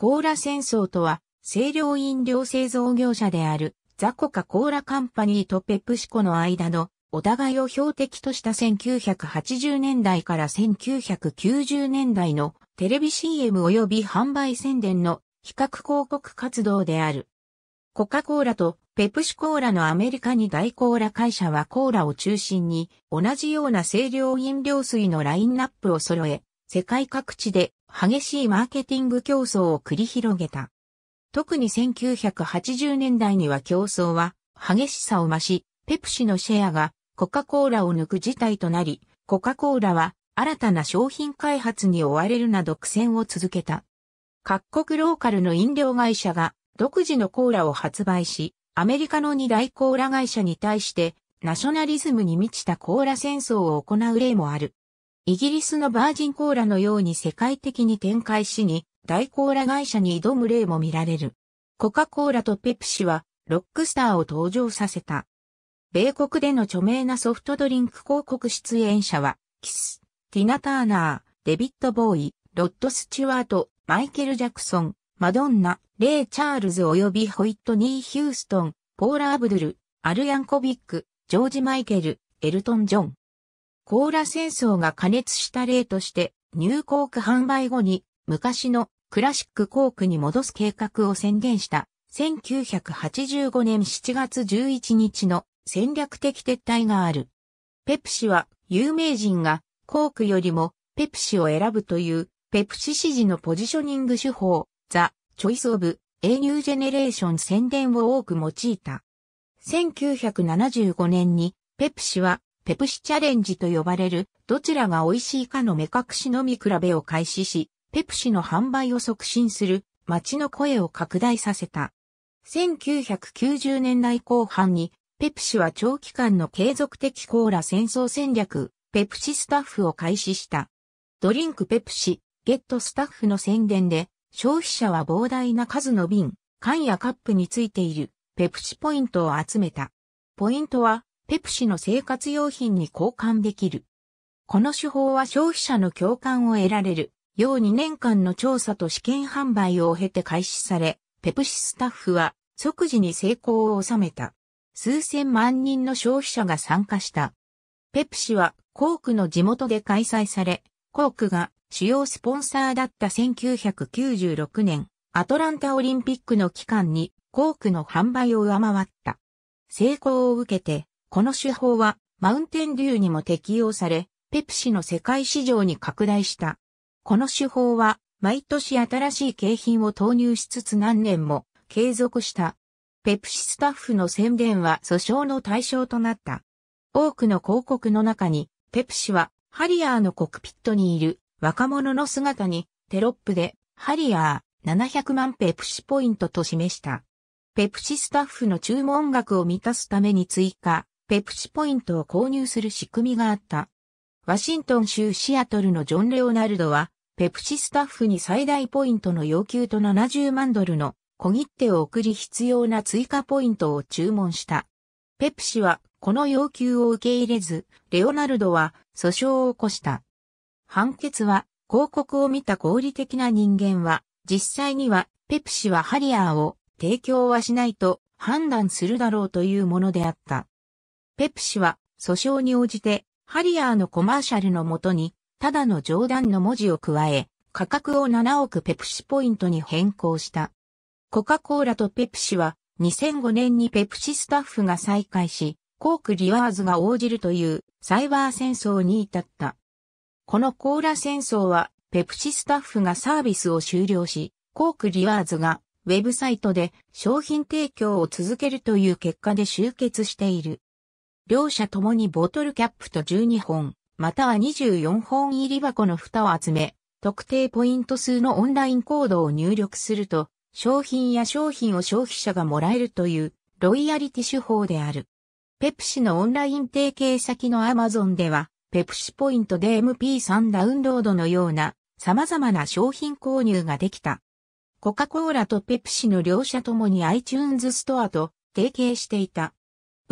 コーラ戦争とは、清涼飲料製造業者である、ザコカ・コーラカンパニーとペプシコの間の、お互いを標的とした1980年代から1990年代のテレビ CM 及び販売宣伝の比較広告活動である。コカ・コーラとペプシコーラのアメリカに大コーラ会社はコーラを中心に同じような清涼飲料水のラインナップを揃え、世界各地で激しいマーケティング競争を繰り広げた。特に1980年代には競争は激しさを増し、ペプシのシェアがコカ・コーラを抜く事態となり、コカ・コーラは新たな商品開発に追われるなど苦戦を続けた。各国ローカルの飲料会社が独自のコーラを発売し、アメリカの二大コーラ会社に対してナショナリズムに満ちたコーラ戦争を行う例もある。イギリスのバージンコーラのように世界的に展開しに、大コーラ会社に挑む例も見られる。コカ・コーラとペプシは、ロックスターを登場させた。米国での著名なソフトドリンク広告出演者は、キス、ティナ・ターナー、デビット・ボーイ、ロッド・スチュワート、マイケル・ジャクソン、マドンナ、レイ・チャールズ及びホイットニー・ヒューストン、ポーラ・アブドゥル、アルヤンコビック、ジョージ・マイケル、エルトン・ジョン。コーラ戦争が加熱した例として、ニューコーク販売後に昔のクラシックコークに戻す計画を宣言した1985年7月11日の戦略的撤退がある。ペプシは有名人がコークよりもペプシを選ぶというペプシ支持のポジショニング手法、ザ・チョイス・オブ・エニュー・ジェネレーション宣伝を多く用いた。1975年にペプシはペプシチャレンジと呼ばれる、どちらが美味しいかの目隠し飲み比べを開始し、ペプシの販売を促進する街の声を拡大させた。1990年代後半に、ペプシは長期間の継続的コーラ戦争戦略、ペプシスタッフを開始した。ドリンクペプシ、ゲットスタッフの宣伝で、消費者は膨大な数の瓶、缶やカップについている、ペプシポイントを集めた。ポイントは、ペプシの生活用品に交換できる。この手法は消費者の共感を得られる、よう2年間の調査と試験販売を経て開始され、ペプシスタッフは即時に成功を収めた。数千万人の消費者が参加した。ペプシはコークの地元で開催され、コークが主要スポンサーだった1996年、アトランタオリンピックの期間にコークの販売を上回った。成功を受けて、この手法は、マウンテンデューにも適用され、ペプシの世界市場に拡大した。この手法は、毎年新しい景品を投入しつつ何年も継続した。ペプシスタッフの宣伝は訴訟の対象となった。多くの広告の中に、ペプシはハリアーのコクピットにいる若者の姿にテロップでハリアー700万ペプシポイントと示した。ペプシスタッフの注文額を満たすために追加、ペプシポイントを購入する仕組みがあった。ワシントン州シアトルのジョン・レオナルドは、ペプシスタッフに最大ポイントの要求と70万ドルの小切手を送り必要な追加ポイントを注文した。ペプシはこの要求を受け入れず、レオナルドは訴訟を起こした。判決は広告を見た合理的な人間は、実際にはペプシはハリアーを提供はしないと判断するだろうというものであった。ペプシは訴訟に応じてハリアーのコマーシャルのもとにただの冗談の文字を加え価格を7億ペプシポイントに変更した。コカ・コーラとペプシは2005年にペプシスタッフが再開し、コーク・リワーズが応じるというサイバー戦争に至った。このコーラ戦争はペプシスタッフがサービスを終了し、コーク・リワーズがウェブサイトで商品提供を続けるという結果で集結している。両者ともにボトルキャップと12本、または24本入り箱の蓋を集め、特定ポイント数のオンラインコードを入力すると、商品や商品を消費者がもらえるという、ロイヤリティ手法である。ペプシのオンライン提携先のアマゾンでは、ペプシポイントで MP3 ダウンロードのような様々な商品購入ができた。コカ・コーラとペプシの両社ともに iTunes ストアと提携していた。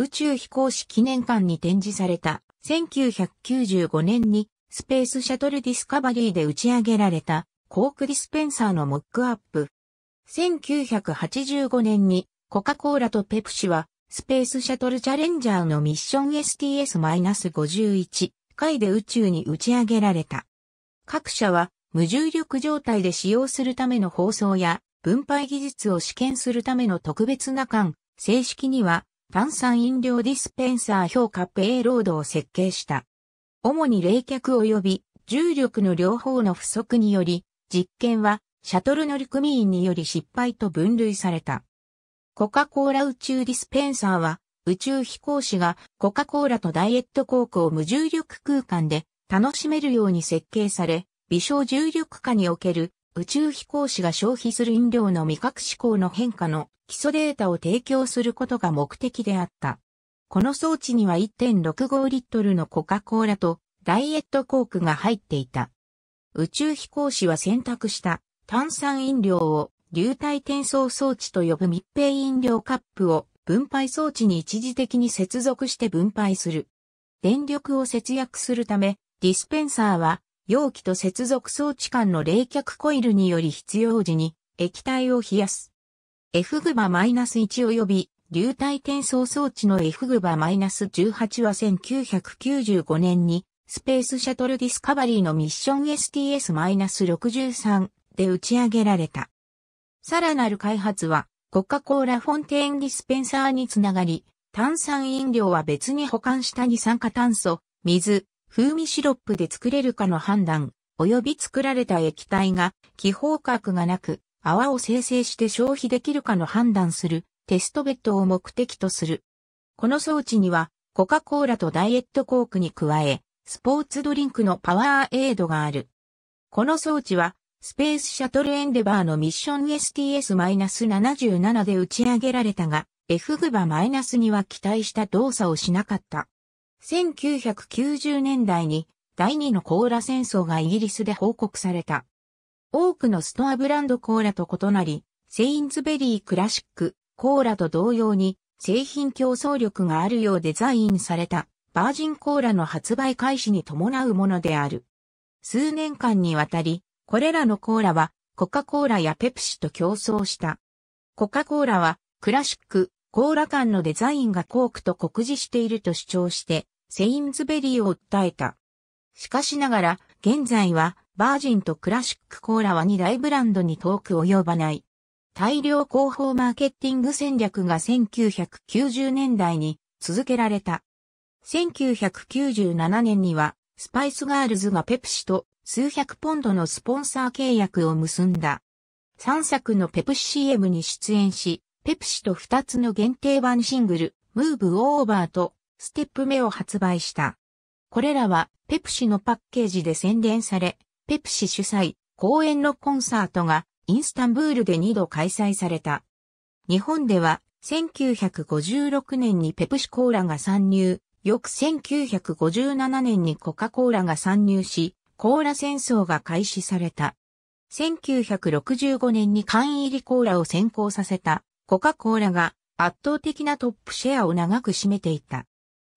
宇宙飛行士記念館に展示された1995年にスペースシャトルディスカバリーで打ち上げられたコークディスペンサーのモックアップ。1985年にコカ・コーラとペプシはスペースシャトルチャレンジャーのミッション STS-51 回で宇宙に打ち上げられた。各社は無重力状態で使用するための放送や分配技術を試験するための特別な間、正式には炭酸飲料ディスペンサー評価ペイロードを設計した。主に冷却及び重力の両方の不足により、実験はシャトル乗組員により失敗と分類された。コカ・コーラ宇宙ディスペンサーは、宇宙飛行士がコカ・コーラとダイエットコークを無重力空間で楽しめるように設計され、微小重力下における宇宙飛行士が消費する飲料の味覚思考の変化の基礎データを提供することが目的であった。この装置には1.65リットルのコカ・コーラとダイエットコークが入っていた。宇宙飛行士は選択した炭酸飲料を流体転送装置と呼ぶ密閉飲料カップを分配装置に一時的に接続して分配する。電力を節約するため、ディスペンサーは容器と接続装置間の冷却コイルにより必要時に液体を冷やす。F グバ -1 及び流体転送装置の F グバ -18 は1995年にスペースシャトルディスカバリーのミッション STS-63 で打ち上げられた。さらなる開発はコカ・コーラフォンテーンディスペンサーにつながり、炭酸飲料は別に保管した二酸化炭素、水、風味シロップで作れるかの判断、及び作られた液体が気泡核がなく、泡を生成して消費できるかの判断するテストベッドを目的とする。この装置にはコカ・コーラとダイエットコークに加え、スポーツドリンクのパワーエイドがある。この装置は、スペースシャトルエンデバーのミッション STS-77 で打ち上げられたが、F グバ -2 は期待した動作をしなかった。1990年代に第2のコーラ戦争がイギリスで報告された。多くのストアブランドコーラと異なり、セインズベリークラシック、コーラと同様に製品競争力があるようデザインされたバージンコーラの発売開始に伴うものである。数年間にわたり、これらのコーラはコカ・コーラやペプシと競争した。コカ・コーラはクラシック、コーラ間のデザインがコークと酷似していると主張して、セインズベリーを訴えた。しかしながら、現在はバージンとクラシックコーラは2大ブランドに遠く及ばない。大量広報マーケティング戦略が1990年代に続けられた。1997年には、スパイスガールズがペプシと数百ポンドのスポンサー契約を結んだ。3作のペプシ CM に出演し、ペプシと2つの限定版シングル、ムーブオーバーとステップ目を発売した。これらはペプシのパッケージで宣伝され、ペプシ主催、公演のコンサートがインスタンブールで2度開催された。日本では1956年にペプシコーラが参入、翌1957年にコカ・コーラが参入し、コーラ戦争が開始された。1965年に缶入りコーラを先行させたコカ・コーラが圧倒的なトップシェアを長く占めていた。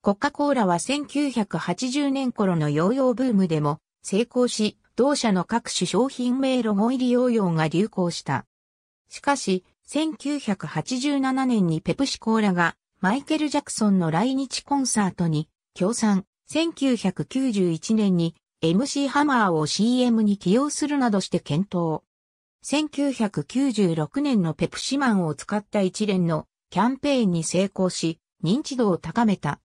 コカ・コーラは1980年頃のヨーヨーブームでも成功し、同社の各種商品名ロゴ入りヨーヨーが流行した。しかし、1987年にペプシコーラがマイケル・ジャクソンの来日コンサートに協賛、1991年に MC ハマーを CM に起用するなどして検討。1996年のペプシマンを使った一連のキャンペーンに成功し、認知度を高めた。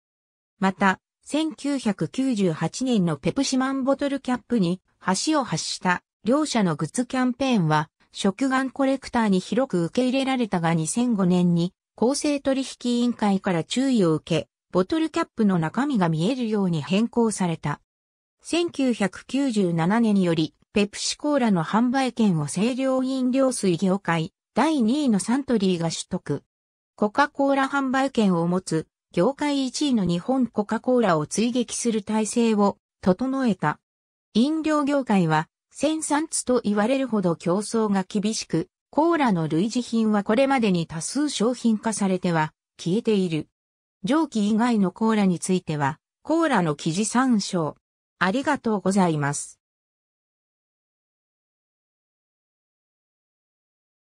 また、1998年のペプシマンボトルキャップに橋を発した両社のグッズキャンペーンは食玩コレクターに広く受け入れられたが2005年に公正取引委員会から注意を受け、ボトルキャップの中身が見えるように変更された。1997年よりペプシコーラの販売権を清涼飲料水業界第2位のサントリーが取得。コカ・コーラ販売権を持つ業界1位の日本コカ・コーラを追撃する体制を整えた。飲料業界は、千産地と言われるほど競争が厳しく、コーラの類似品はこれまでに多数商品化されては消えている。蒸気以外のコーラについては、コーラの記事参照。ありがとうございます。